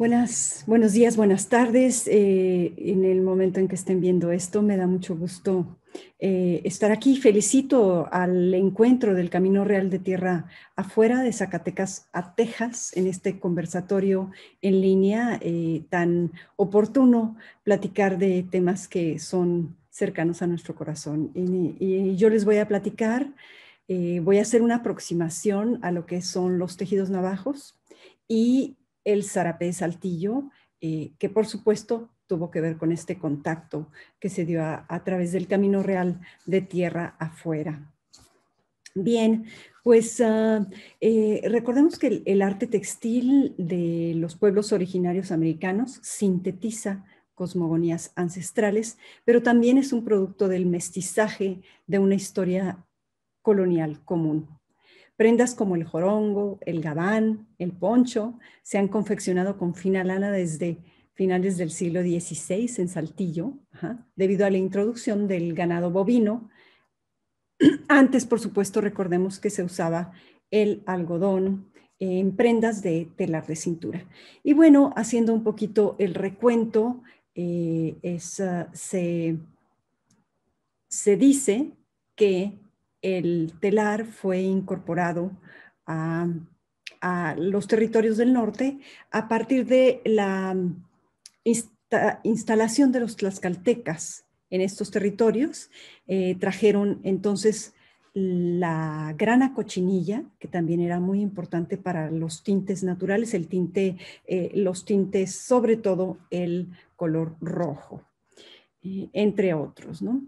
Buenas, buenos días, buenas tardes. Eh, en el momento en que estén viendo esto, me da mucho gusto eh, estar aquí. Felicito al encuentro del Camino Real de Tierra afuera de Zacatecas a Texas en este conversatorio en línea eh, tan oportuno platicar de temas que son cercanos a nuestro corazón. y yo les voy a platicar, voy a hacer una aproximación a lo que son los tejidos navajos y el Zarapé Saltillo, eh, que por supuesto tuvo que ver con este contacto que se dio a, través del Camino Real de Tierra Afuera. Bien, pues ah, eh, recordemos que el, arte textil de los pueblos originarios americanos sintetiza cosmogonías ancestrales, pero también es un producto del mestizaje de una historia colonial común. Prendas como el jorongo, el gabán, el poncho se han confeccionado con fina lana desde finales del siglo XVI en Saltillo, debido a la introducción del ganado bovino. Antes, por supuesto, recordemos que se usaba el algodón en prendas de telar de cintura. Y bueno, haciendo un poquito el recuento, eh, ah, se dice que el telar fue incorporado a, los territorios del norte a partir de la mm, instalación de los tlaxcaltecas en estos territorios. Eh, trajeron entonces la grana cochinilla, que también era muy importante para los tintes naturales, el tinte, eh, los tintes, sobre todo el color rojo, eh, entre otros, ¿no?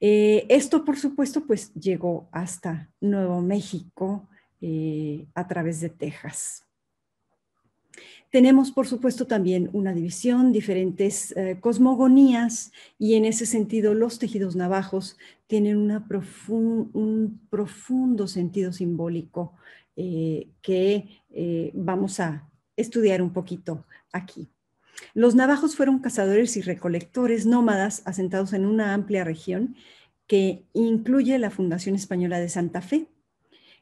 Eh, esto, por supuesto, pues llegó hasta Nuevo México eh, a través de Texas. Tenemos, por supuesto, también una división, diferentes eh, cosmogonías y en ese sentido los tejidos navajos tienen una un profundo sentido simbólico que vamos a estudiar un poquito aquí. Los navajos fueron cazadores y recolectores nómadas asentados en una amplia región que incluye la Fundación Española de Santa Fe.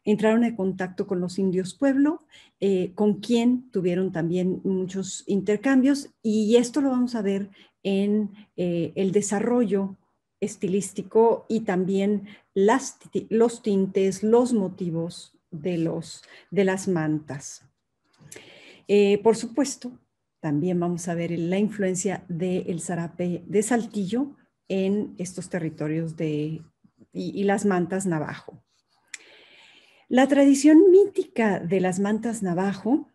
Entraron en contacto con los indios pueblo, eh, con quien tuvieron también muchos intercambios y esto lo vamos a ver en eh, el desarrollo estilístico y también los tintes, los motivos de, los, de las mantas. Eh, por supuesto, también vamos a ver la influencia del zarape de Saltillo en estos territorios de, y, las mantas navajo. La tradición mítica de las mantas navajo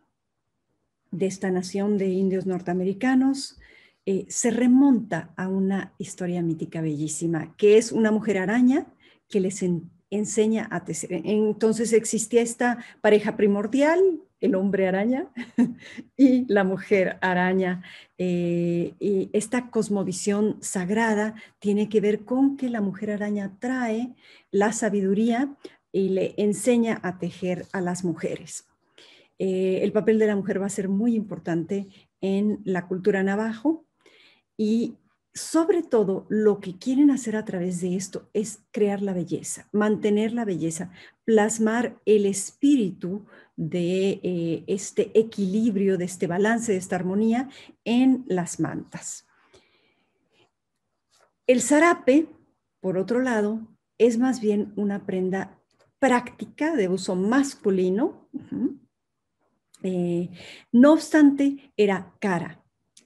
de esta nación de indios norteamericanos eh, se remonta a una historia mítica bellísima, que es una mujer araña que les, enseña a tejer. Entonces existía esta pareja primordial, el hombre araña y la mujer araña. Eh, y esta cosmovisión sagrada tiene que ver con que la mujer araña trae la sabiduría y le enseña a tejer a las mujeres. Eh, el papel de la mujer va a ser muy importante en la cultura navajo y sobre todo lo que quieren hacer a través de esto es crear la belleza, mantener la belleza, plasmar el espíritu de eh, este equilibrio, de este balance, de esta armonía en las mantas. El zarape, por otro lado, es más bien una prenda práctica de uso masculino. Eh, no obstante, era cara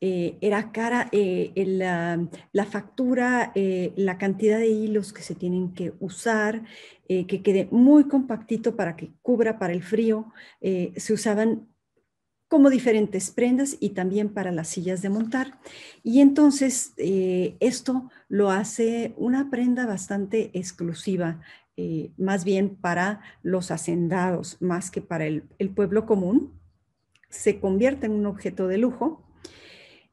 eh, era cara eh, la, factura, eh, la cantidad de hilos que se tienen que usar, que quede muy compactito para que cubra para el frío. se usaban como diferentes prendas y también para las sillas de montar. Y entonces esto lo hace una prenda bastante exclusiva, más bien para los hacendados, más que para el, pueblo común. Se convierte en un objeto de lujo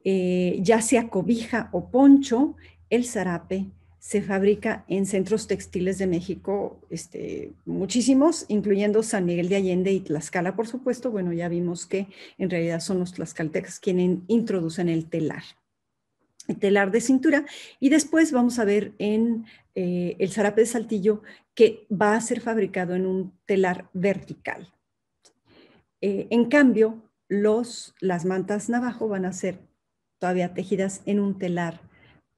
eh, ya sea cobija o poncho, el zarape se fabrica en centros textiles de México, este, muchísimos, incluyendo San Miguel de Allende y Tlaxcala, por supuesto. Bueno, ya vimos que en realidad son los tlaxcaltecas quienes introducen el telar, el telar de cintura. Y después vamos a ver en eh, el zarape de Saltillo que va a ser fabricado en un telar vertical. Eh, en cambio, las mantas navajo van a ser todavía tejidas en un telar.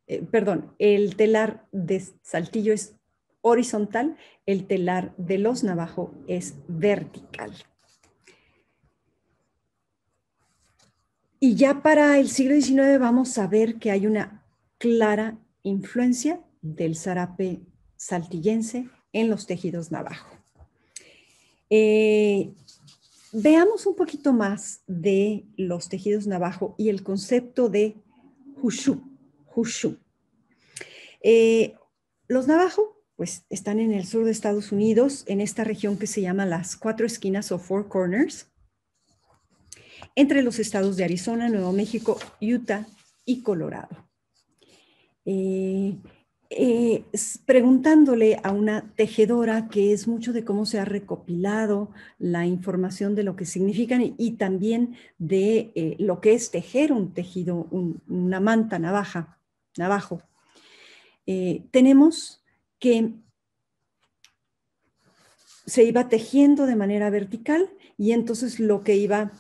Eh, perdón, el telar de Saltillo es horizontal, el telar de los Navajo es vertical. Y ya para el siglo XIX vamos a ver que hay una clara influencia del zarape saltillense en los tejidos navajo. Eh, Veamos un poquito más de los tejidos navajo y el concepto de hushu. Eh, los navajo pues, están en el sur de Estados Unidos, en esta región que se llama las cuatro esquinas o four corners, entre los estados de Arizona, Nuevo México, Utah y Colorado. Eh, eh, preguntándole a una tejedora que es mucho de cómo se ha recopilado la información de lo que significan y, también de eh, lo que es tejer un tejido, una manta, navaja, navajo. Eh, tenemos que se iba tejiendo de manera vertical y entonces lo que iba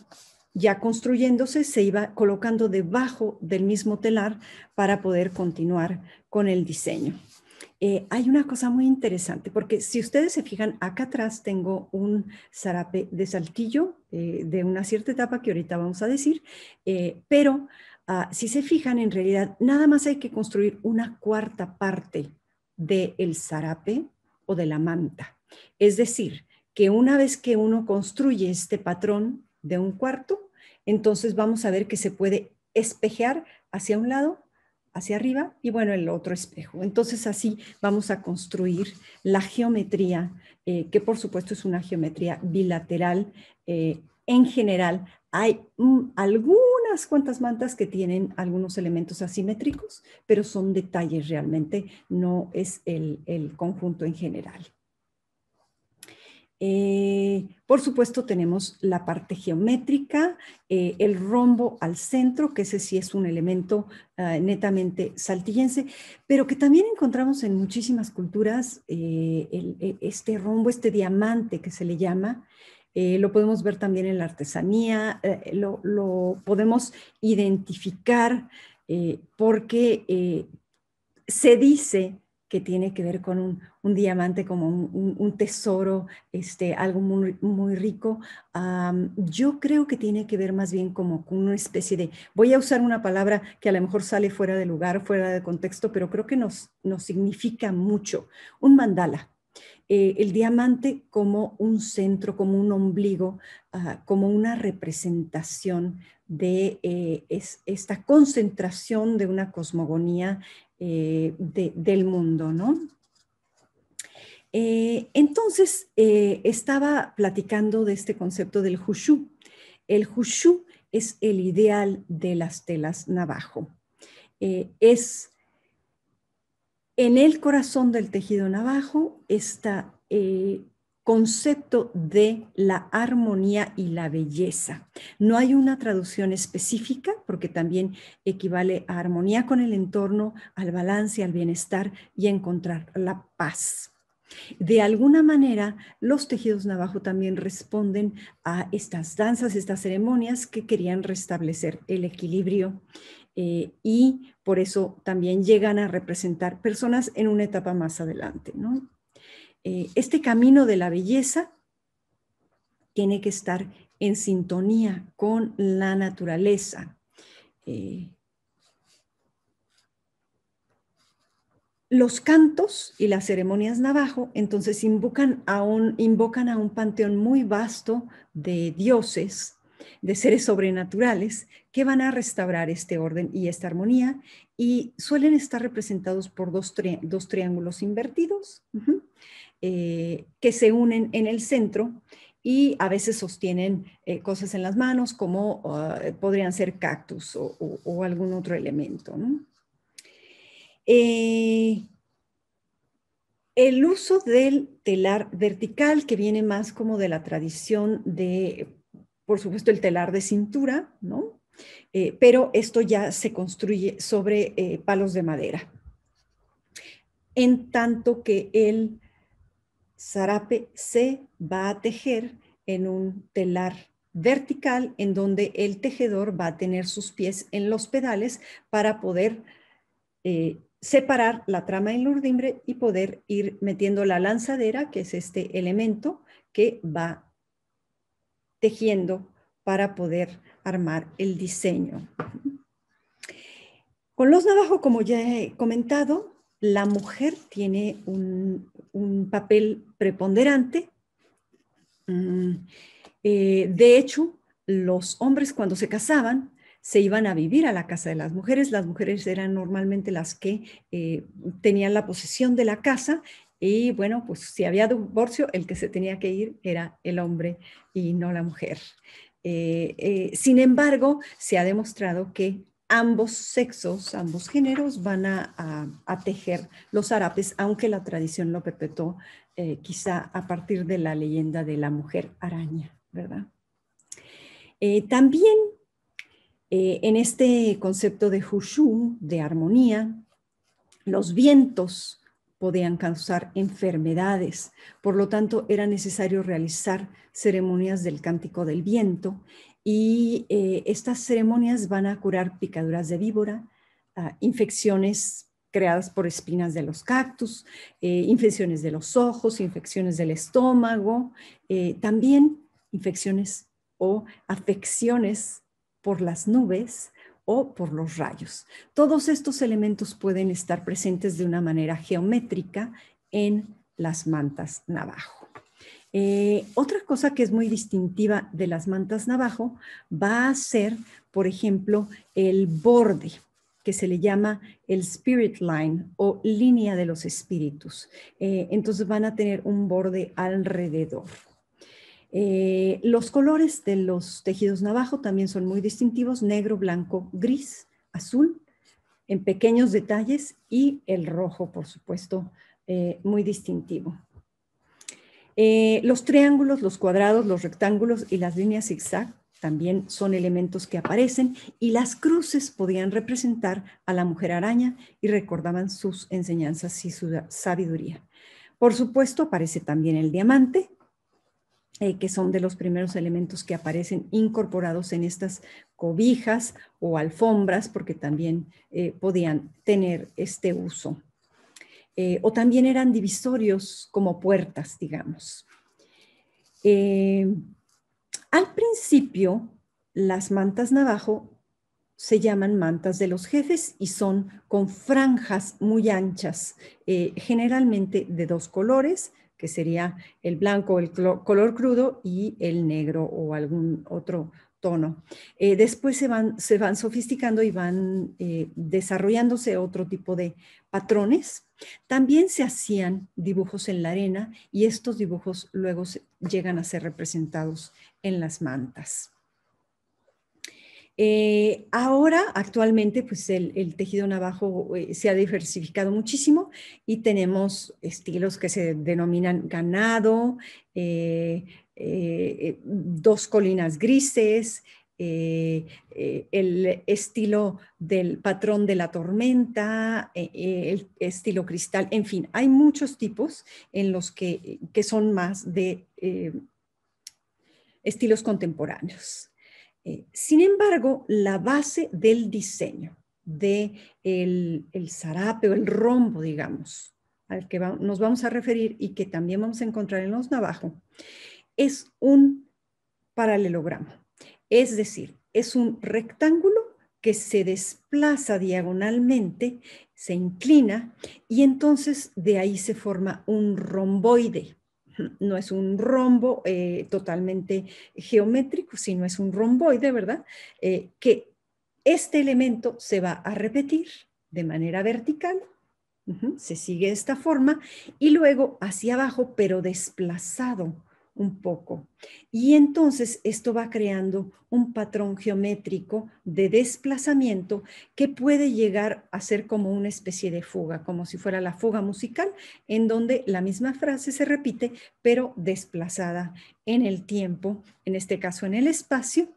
ya construyéndose, se iba colocando debajo del mismo telar para poder continuar con el diseño. Eh, hay una cosa muy interesante, porque si ustedes se fijan, acá atrás tengo un zarape de saltillo eh, de una cierta etapa que ahorita vamos a decir, eh, pero ah, si se fijan, en realidad nada más hay que construir una cuarta parte del el zarape o de la manta. Es decir, que una vez que uno construye este patrón de un cuarto, entonces vamos a ver que se puede espejear hacia un lado, hacia arriba y bueno, el otro espejo. Entonces así vamos a construir la geometría, eh, que por supuesto es una geometría bilateral. Eh, en general hay mm, algunas cuantas mantas que tienen algunos elementos asimétricos, pero son detalles realmente, no es el conjunto en general. Eh, por supuesto, tenemos la parte geométrica, eh, el rombo al centro, que ese sí es un elemento ah, netamente saltillense, pero que también encontramos en muchísimas culturas eh, e, este rombo, este diamante que se le llama. lo podemos ver también en la artesanía, lo, podemos identificar porque se dice que tiene que ver con un, diamante como un, tesoro, este, algo muy, rico. yo creo que tiene que ver más bien como con una especie de, voy a usar una palabra que a lo mejor sale fuera de lugar, fuera de contexto, pero creo que nos, nos significa mucho, un mandala. Eh, el diamante como un centro, como un ombligo, ah, como una representación de eh, esta concentración de una cosmogonía eh, del mundo, ¿no? Eh, entonces, eh, estaba platicando de este concepto del Hushu. El Hushu es el ideal de las telas navajo. es en el corazón del tejido navajo está concepto de la armonía y la belleza. No hay una traducción específica porque también equivale a armonía con el entorno, al balance, al bienestar y encontrar la paz. De alguna manera, los tejidos navajo también responden a estas danzas, estas ceremonias que querían restablecer el equilibrio eh, y por eso también llegan a representar personas en una etapa más adelante. ¿no? Eh, este camino de la belleza tiene que estar en sintonía con la naturaleza. Eh, los cantos y las ceremonias navajo entonces invocan a un, invocan a un panteón muy vasto de dioses, de seres sobrenaturales que van a restaurar este orden y esta armonía y suelen estar representados por dos, triángulos invertidos. Eh, que se unen en el centro y a veces sostienen eh, cosas en las manos como ah, podrían ser cactus o, algún otro elemento. Eh, el uso del telar vertical, que viene más como de la tradición de, por supuesto, el telar de cintura, ¿no? pero esto ya se construye sobre palos de madera. En tanto que el zarape se va a tejer en un telar vertical en donde el tejedor va a tener sus pies en los pedales para poder eh, separar la trama en urdimbre y poder ir metiendo la lanzadera, que es este elemento que va tejiendo para poder armar el diseño. Con los navajos, como ya he comentado, la mujer tiene un un papel preponderante. Mm, eh, de hecho, los hombres cuando se casaban se iban a vivir a la casa de las mujeres. Las mujeres eran normalmente las que eh, tenían la posesión de la casa y bueno, pues si había divorcio, el que se tenía que ir era el hombre y no la mujer. Eh, sin embargo, se ha demostrado que ambos sexos, ambos géneros van a, tejer los harapes, aunque la tradición lo perpetuó eh, quizá a partir de la leyenda de la mujer araña, ¿verdad? Eh, también eh, en este concepto de Hushu, de armonía, los vientos podían causar enfermedades, por lo tanto era necesario realizar ceremonias del cántico del viento y eh, estas ceremonias van a curar picaduras de víbora, ah, infecciones creadas por espinas de los cactus, eh, infecciones de los ojos, infecciones del estómago, eh, también infecciones o afecciones por las nubes o por los rayos. Todos estos elementos pueden estar presentes de una manera geométrica en las mantas navajo. Eh, otra cosa que es muy distintiva de las mantas navajo va a ser, por ejemplo, el borde que se le llama el spirit line o línea de los espíritus. Eh, entonces van a tener un borde alrededor. Eh, los colores de los tejidos navajo también son muy distintivos, negro, blanco, gris, azul, en pequeños detalles y el rojo, por supuesto, muy distintivo. Eh, los triángulos, los cuadrados, los rectángulos y las líneas zigzag también son elementos que aparecen y las cruces podían representar a la mujer araña y recordaban sus enseñanzas y su sabiduría. Por supuesto, aparece también el diamante, eh, que son de los primeros elementos que aparecen incorporados en estas cobijas o alfombras, porque también eh, podían tener este uso. Eh, o también eran divisorios como puertas, digamos. Eh, al principio, las mantas navajo se llaman mantas de los jefes y son con franjas muy anchas, eh, generalmente de dos colores, que sería el blanco, el color crudo y el negro o algún otro tono. Eh, después se van, se van sofisticando y van eh, desarrollándose otro tipo de patrones. También se hacían dibujos en la arena y estos dibujos luego llegan a ser representados en las mantas. Eh, ahora, actualmente, pues el, tejido navajo se ha diversificado muchísimo y tenemos estilos que se denominan ganado, eh, eh, dos colinas grises, eh, el estilo del patrón de la tormenta, el estilo cristal, en fin, hay muchos tipos en los que, son más de estilos contemporáneos. sin embargo, la base del diseño del de el, el zarape o el rombo, digamos, al que nos vamos a referir y que también vamos a encontrar en los navajos, es un paralelogramo, es decir, es un rectángulo que se desplaza diagonalmente, se inclina y entonces de ahí se forma un romboide. No es un rombo eh, totalmente geométrico, sino es un romboide, ¿verdad? Eh, que este elemento se va a repetir de manera vertical Se sigue esta forma y luego hacia abajo, pero desplazado un poco. Y entonces esto va creando un patrón geométrico de desplazamiento que puede llegar a ser como una especie de fuga, como si fuera la fuga musical, en donde la misma frase se repite, pero desplazada en el tiempo, en este caso en el espacio,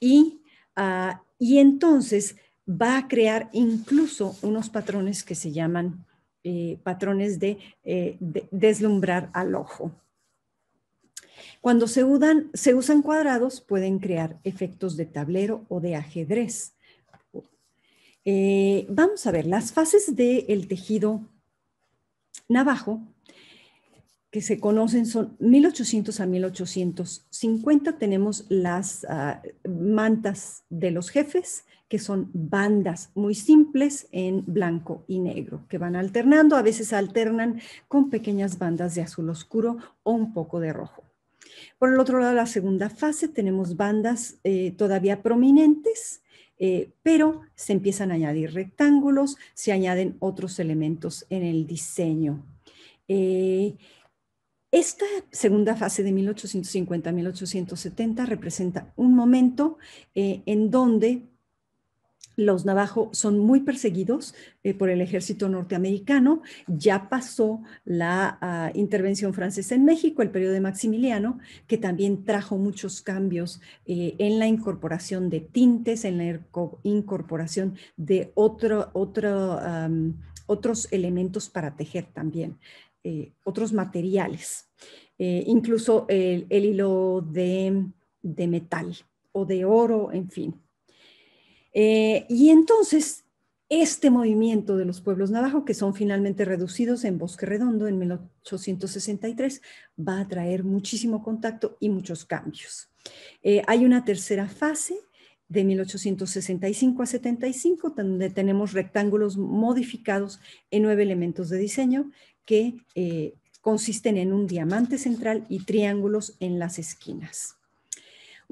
y, ah, entonces va a crear incluso unos patrones que se llaman eh, patrones eh, de deslumbrar al ojo. Cuando se, usan cuadrados, pueden crear efectos de tablero o de ajedrez. Eh, vamos a ver, las fases del tejido navajo que se conocen son 1800 a 1850. Tenemos las ah, mantas de los jefes, que son bandas muy simples en blanco y negro, que van alternando, a veces alternan con pequeñas bandas de azul oscuro o un poco de rojo. Por el otro lado, la segunda fase, tenemos bandas eh, todavía prominentes, eh, pero se empiezan a añadir rectángulos, se añaden otros elementos en el diseño. Eh, esta segunda fase de 1850-1870 representa un momento en donde los navajos son muy perseguidos eh, por el ejército norteamericano. Ya pasó la ah, intervención francesa en México, el periodo de Maximiliano, que también trajo muchos cambios eh, en la incorporación de tintes, en la incorporación de otro, otros elementos para tejer también, eh, otros materiales, incluso el, hilo de metal o de oro, en fin. Eh, y entonces, este movimiento de los pueblos navajos, que son finalmente reducidos en Bosque Redondo en 1863, va a traer muchísimo contacto y muchos cambios. Eh, hay una tercera fase de 1865 a 75, donde tenemos rectángulos modificados en nueve elementos de diseño que eh, consisten en un diamante central y triángulos en las esquinas.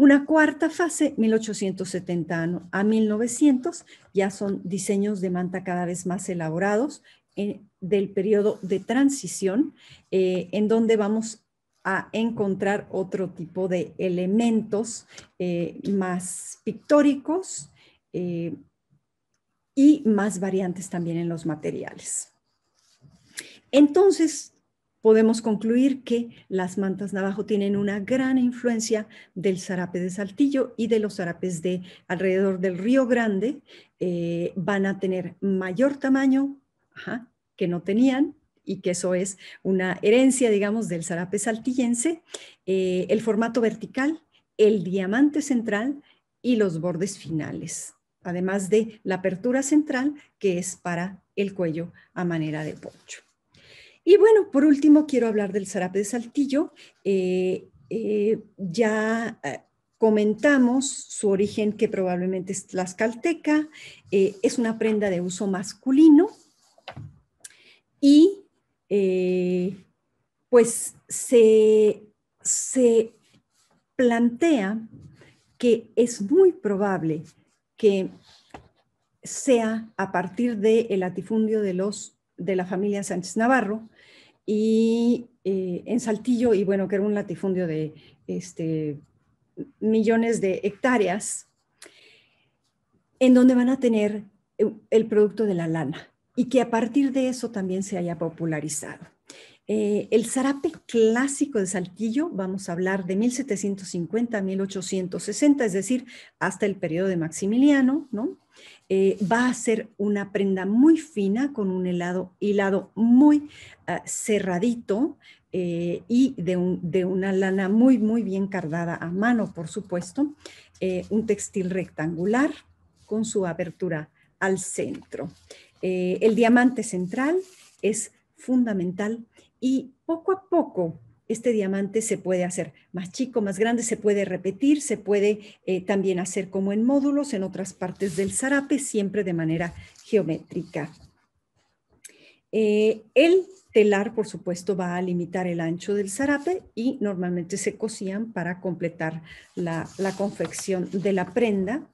Una cuarta fase, 1870 a 1900, ya son diseños de manta cada vez más elaborados eh, del periodo de transición, eh, en donde vamos a encontrar otro tipo de elementos eh, más pictóricos y más variantes también en los materiales. Entonces, podemos concluir que las mantas navajo tienen una gran influencia del zarape de Saltillo y de los zarapes de alrededor del Río Grande. Eh, van a tener mayor tamaño que no tenían y que eso es una herencia, digamos, del zarape saltillense, eh, el formato vertical, el diamante central y los bordes finales, además de la apertura central que es para el cuello a manera de poncho. Y bueno, por último, quiero hablar del sarape de Saltillo. Eh, eh, ya eh, comentamos su origen, que probablemente es tlaxcalteca. es una prenda de uso masculino. Y pues se, plantea que es muy probable que sea a partir del latifundio de los de la familia Sánchez Navarro y eh, en Saltillo, y bueno, que era un latifundio de este, millones de hectáreas, en donde van a tener eh, el producto de la lana y que a partir de eso también se haya popularizado. Eh, el zarape clásico de Saltillo, vamos a hablar de 1750 a 1860, es decir, hasta el periodo de Maximiliano, ¿no? Eh, va a ser una prenda muy fina con un helado, hilado muy ah, cerradito eh, y de, una lana muy, muy bien cardada a mano, por supuesto. Eh, un textil rectangular con su abertura al centro. el diamante central es fundamental y poco a poco este diamante se puede hacer más chico, más grande, se puede repetir, se puede eh, también hacer como en módulos en otras partes del zarape, siempre de manera geométrica. Eh, el telar, por supuesto, va a limitar el ancho del zarape y normalmente se cosían para completar la, la confección de la prenda.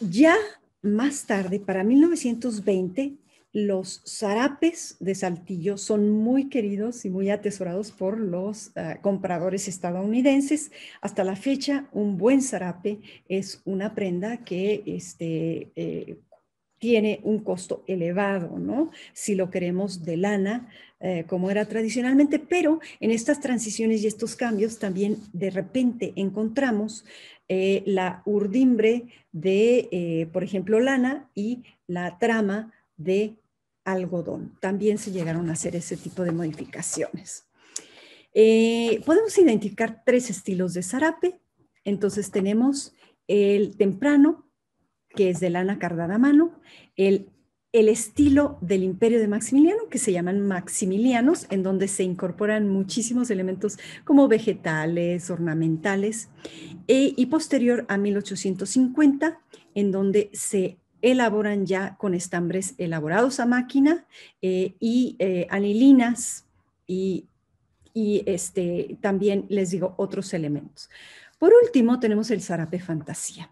Ya más tarde, para 1920, los zarapes de Saltillo son muy queridos y muy atesorados por los ah, compradores estadounidenses. Hasta la fecha, un buen zarape es una prenda que este, eh, tiene un costo elevado, ¿no? Si lo queremos de lana, eh, como era tradicionalmente, pero en estas transiciones y estos cambios también de repente encontramos eh, la urdimbre de, por ejemplo, lana y la trama de algodón. También se llegaron a hacer ese tipo de modificaciones. Eh, podemos identificar tres estilos de zarape. Entonces tenemos el temprano, que es de lana cardada a mano, el, el estilo del imperio de Maximiliano, que se llaman maximilianos, en donde se incorporan muchísimos elementos como vegetales, ornamentales, eh, y posterior a 1850, en donde se elaboran ya con estambres elaborados a máquina eh, y eh, anilinas y, este, también les digo otros elementos. Por último, tenemos el zarape fantasía.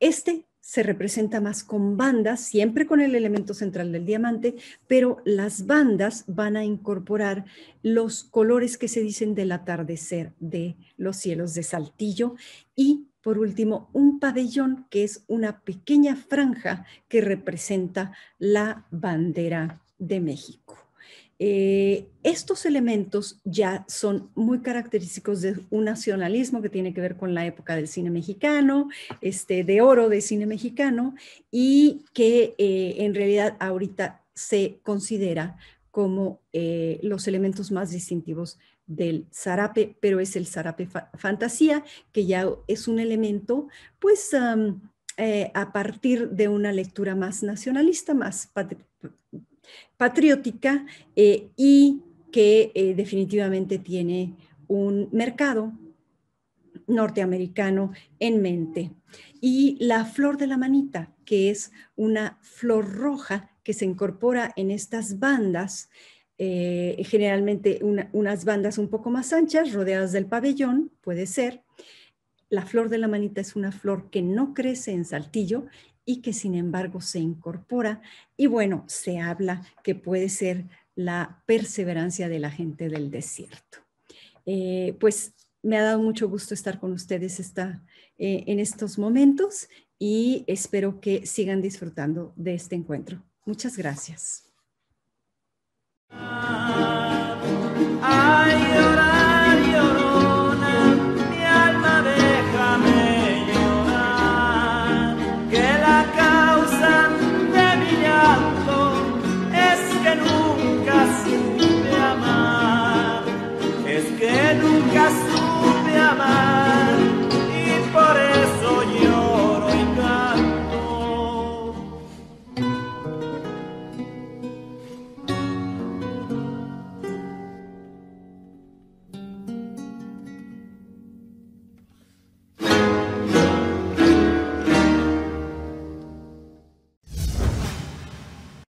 Este se representa más con bandas, siempre con el elemento central del diamante, pero las bandas van a incorporar los colores que se dicen del atardecer de los cielos de Saltillo y por último, un pabellón que es una pequeña franja que representa la bandera de México. Eh, estos elementos ya son muy característicos de un nacionalismo que tiene que ver con la época del cine mexicano, este, de oro del cine mexicano, y que eh, en realidad ahorita se considera como eh, los elementos más distintivos del zarape, pero es el zarape fantasía, que ya es un elemento, pues eh, a partir de una lectura más nacionalista, más patriótica eh, y que eh, definitivamente tiene un mercado norteamericano en mente. Y la flor de la manita, que es una flor roja que se incorpora en estas bandas eh, generalmente unas bandas un poco más anchas, rodeadas del pabellón, puede ser. La flor de la manita es una flor que no crece en saltillo y que sin embargo se incorpora y bueno, se habla que puede ser la perseverancia de la gente del desierto. Eh, pues me ha dado mucho gusto estar con ustedes eh, en estos momentos y espero que sigan disfrutando de este encuentro. Muchas gracias. I, I,